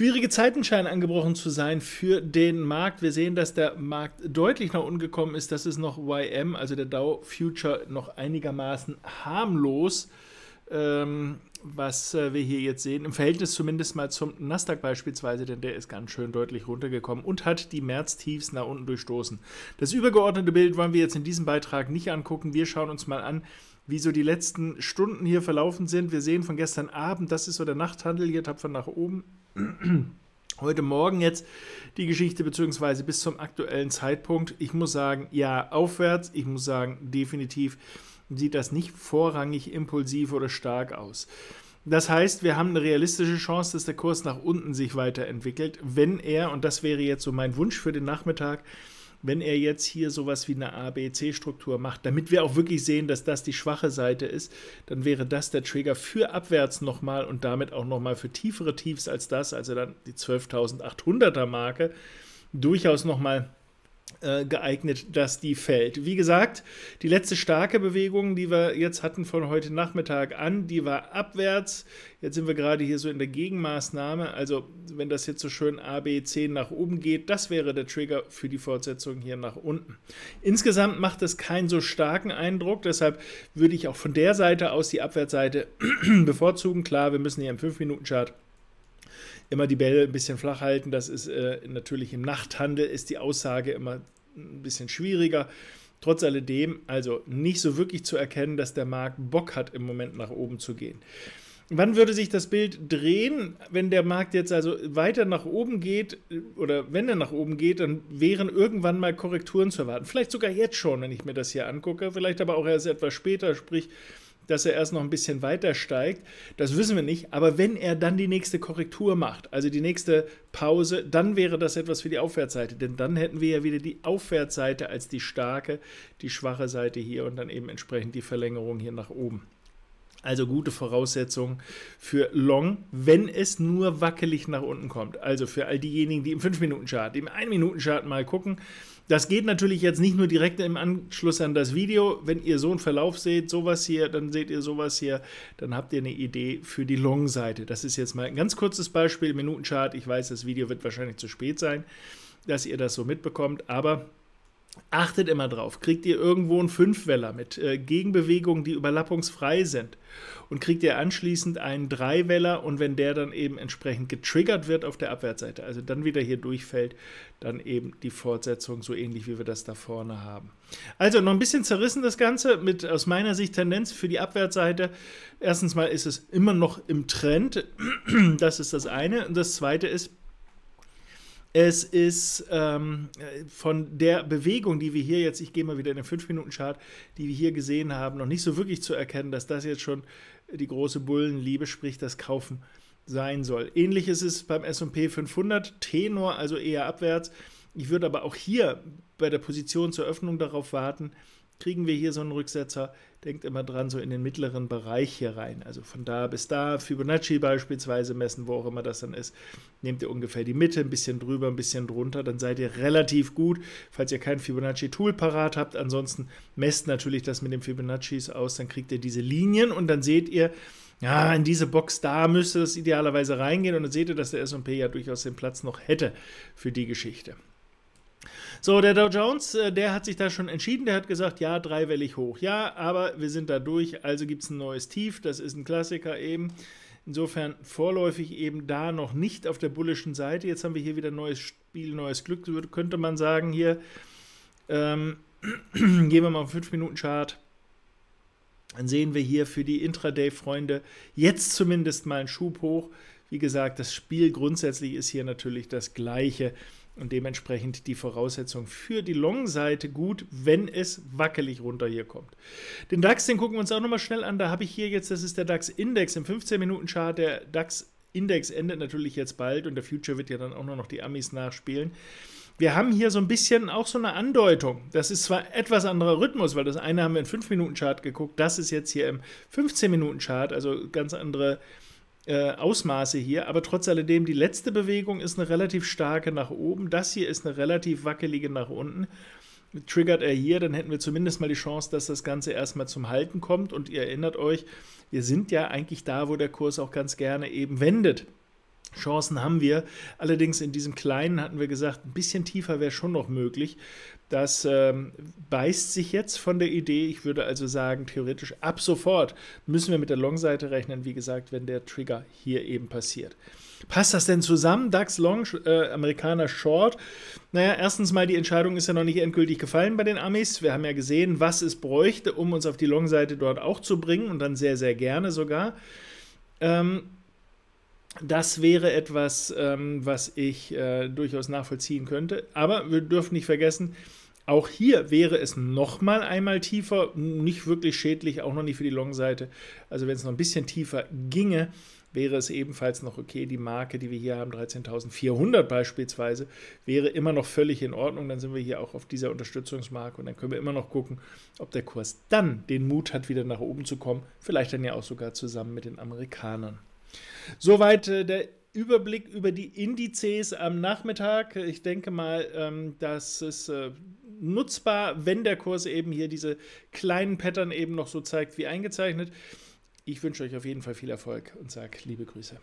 Schwierige Zeiten scheinen angebrochen zu sein für den Markt. Wir sehen, dass der Markt deutlich nach unten gekommen ist. Das ist noch YM, also der Dow Future, noch einigermaßen harmlos. Ähm, was äh, wir hier jetzt sehen, im Verhältnis zumindest mal zum Nasdaq beispielsweise, denn der ist ganz schön deutlich runtergekommen und hat die Märztiefs nach unten durchstoßen. Das übergeordnete Bild wollen wir jetzt in diesem Beitrag nicht angucken. Wir schauen uns mal an, wie so die letzten Stunden hier verlaufen sind. Wir sehen von gestern Abend, das ist so der Nachthandel hier tapfer nach oben. Heute Morgen jetzt die Geschichte beziehungsweise bis zum aktuellen Zeitpunkt. Ich muss sagen, ja, aufwärts. Ich muss sagen, definitiv sieht das nicht vorrangig impulsiv oder stark aus. Das heißt, wir haben eine realistische Chance, dass der Kurs nach unten sich weiterentwickelt, wenn er, und das wäre jetzt so mein Wunsch für den Nachmittag, wenn er jetzt hier sowas wie eine ABC-Struktur macht, damit wir auch wirklich sehen, dass das die schwache Seite ist, dann wäre das der Trigger für abwärts nochmal und damit auch nochmal für tiefere Tiefs als das, also dann die 12.800er Marke, durchaus nochmal äh, geeignet, dass die fällt. Wie gesagt, die letzte starke Bewegung, die wir jetzt hatten von heute Nachmittag an, die war abwärts. Jetzt sind wir gerade hier so in der Gegenmaßnahme. Also wenn das jetzt so schön A, B, C nach oben geht, das wäre der Trigger für die Fortsetzung hier nach unten. Insgesamt macht es keinen so starken Eindruck. Deshalb würde ich auch von der Seite aus die Abwärtsseite bevorzugen. Klar, wir müssen hier im 5-Minuten-Chart immer die Bälle ein bisschen flach halten. Das ist äh, natürlich im Nachthandel ist die Aussage immer ein bisschen schwieriger. Trotz alledem, also nicht so wirklich zu erkennen, dass der Markt Bock hat, im Moment nach oben zu gehen. Wann würde sich das Bild drehen, wenn der Markt jetzt also weiter nach oben geht äh, oder wenn er nach oben geht, dann wären irgendwann mal Korrekturen zu erwarten. Vielleicht sogar jetzt schon, wenn ich mir das hier angucke, vielleicht aber auch erst etwas später, sprich dass er erst noch ein bisschen weiter steigt. Das wissen wir nicht. Aber wenn er dann die nächste Korrektur macht, also die nächste Pause, dann wäre das etwas für die Aufwärtsseite. Denn dann hätten wir ja wieder die Aufwärtsseite als die starke, die schwache Seite hier und dann eben entsprechend die Verlängerung hier nach oben. Also gute Voraussetzungen für Long, wenn es nur wackelig nach unten kommt. Also für all diejenigen, die im 5-Minuten-Chart, im 1-Minuten-Chart mal gucken, das geht natürlich jetzt nicht nur direkt im Anschluss an das Video. Wenn ihr so einen Verlauf seht, sowas hier, dann seht ihr sowas hier, dann habt ihr eine Idee für die Long-Seite. Das ist jetzt mal ein ganz kurzes Beispiel, Minutenchart. Ich weiß, das Video wird wahrscheinlich zu spät sein, dass ihr das so mitbekommt, aber Achtet immer drauf. Kriegt ihr irgendwo einen Fünfweller mit äh, Gegenbewegungen, die überlappungsfrei sind? Und kriegt ihr anschließend einen Dreiweller und wenn der dann eben entsprechend getriggert wird auf der Abwärtsseite, also dann wieder hier durchfällt, dann eben die Fortsetzung so ähnlich wie wir das da vorne haben. Also noch ein bisschen zerrissen das Ganze mit aus meiner Sicht Tendenz für die Abwärtsseite. Erstens mal ist es immer noch im Trend. Das ist das eine. Und das zweite ist, es ist ähm, von der Bewegung, die wir hier jetzt, ich gehe mal wieder in den 5-Minuten-Chart, die wir hier gesehen haben, noch nicht so wirklich zu erkennen, dass das jetzt schon die große Bullenliebe, sprich das Kaufen sein soll. Ähnlich ist es beim SP 500, Tenor also eher abwärts. Ich würde aber auch hier bei der Position zur Öffnung darauf warten, kriegen wir hier so einen Rücksetzer. Denkt immer dran, so in den mittleren Bereich hier rein. Also von da bis da, Fibonacci beispielsweise messen, wo auch immer das dann ist. Nehmt ihr ungefähr die Mitte, ein bisschen drüber, ein bisschen drunter, dann seid ihr relativ gut. Falls ihr kein Fibonacci-Tool parat habt, ansonsten messt natürlich das mit dem Fibonaccis aus, dann kriegt ihr diese Linien und dann seht ihr, ja, in diese Box da müsste das idealerweise reingehen und dann seht ihr, dass der S&P ja durchaus den Platz noch hätte für die Geschichte. So, der Dow Jones, äh, der hat sich da schon entschieden, der hat gesagt, ja, dreiwellig hoch, ja, aber wir sind da durch, also gibt es ein neues Tief, das ist ein Klassiker eben. Insofern vorläufig eben da noch nicht auf der bullischen Seite. Jetzt haben wir hier wieder ein neues Spiel, neues Glück, könnte man sagen hier. Ähm, gehen wir mal auf 5-Minuten-Chart. Dann sehen wir hier für die Intraday-Freunde jetzt zumindest mal einen Schub hoch. Wie gesagt, das Spiel grundsätzlich ist hier natürlich das gleiche und dementsprechend die Voraussetzung für die Long-Seite gut, wenn es wackelig runter hier kommt. Den DAX, den gucken wir uns auch nochmal schnell an. Da habe ich hier jetzt, das ist der DAX-Index im 15-Minuten-Chart. Der DAX-Index endet natürlich jetzt bald und der Future wird ja dann auch nur noch die Amis nachspielen. Wir haben hier so ein bisschen auch so eine Andeutung. Das ist zwar etwas anderer Rhythmus, weil das eine haben wir im 5-Minuten-Chart geguckt, das ist jetzt hier im 15-Minuten-Chart, also ganz andere äh, Ausmaße hier, aber trotz alledem, die letzte Bewegung ist eine relativ starke nach oben, das hier ist eine relativ wackelige nach unten. Triggert er hier, dann hätten wir zumindest mal die Chance, dass das Ganze erstmal zum Halten kommt. Und ihr erinnert euch, wir sind ja eigentlich da, wo der Kurs auch ganz gerne eben wendet. Chancen haben wir. Allerdings in diesem kleinen hatten wir gesagt, ein bisschen tiefer wäre schon noch möglich. Das ähm, beißt sich jetzt von der Idee. Ich würde also sagen, theoretisch ab sofort müssen wir mit der Long-Seite rechnen, wie gesagt, wenn der Trigger hier eben passiert. Passt das denn zusammen? DAX Long, äh, Amerikaner Short. Naja, erstens mal, die Entscheidung ist ja noch nicht endgültig gefallen bei den Amis. Wir haben ja gesehen, was es bräuchte, um uns auf die Long-Seite dort auch zu bringen und dann sehr, sehr gerne sogar. Ähm, das wäre etwas, ähm, was ich äh, durchaus nachvollziehen könnte. Aber wir dürfen nicht vergessen, auch hier wäre es nochmal einmal tiefer, nicht wirklich schädlich, auch noch nicht für die Long-Seite. Also wenn es noch ein bisschen tiefer ginge, wäre es ebenfalls noch okay. Die Marke, die wir hier haben, 13.400 beispielsweise, wäre immer noch völlig in Ordnung. Dann sind wir hier auch auf dieser Unterstützungsmarke und dann können wir immer noch gucken, ob der Kurs dann den Mut hat, wieder nach oben zu kommen. Vielleicht dann ja auch sogar zusammen mit den Amerikanern. Soweit äh, der Überblick über die Indizes am Nachmittag. Ich denke mal, ähm, das ist äh, nutzbar, wenn der Kurs eben hier diese kleinen Pattern eben noch so zeigt wie eingezeichnet. Ich wünsche euch auf jeden Fall viel Erfolg und sage liebe Grüße.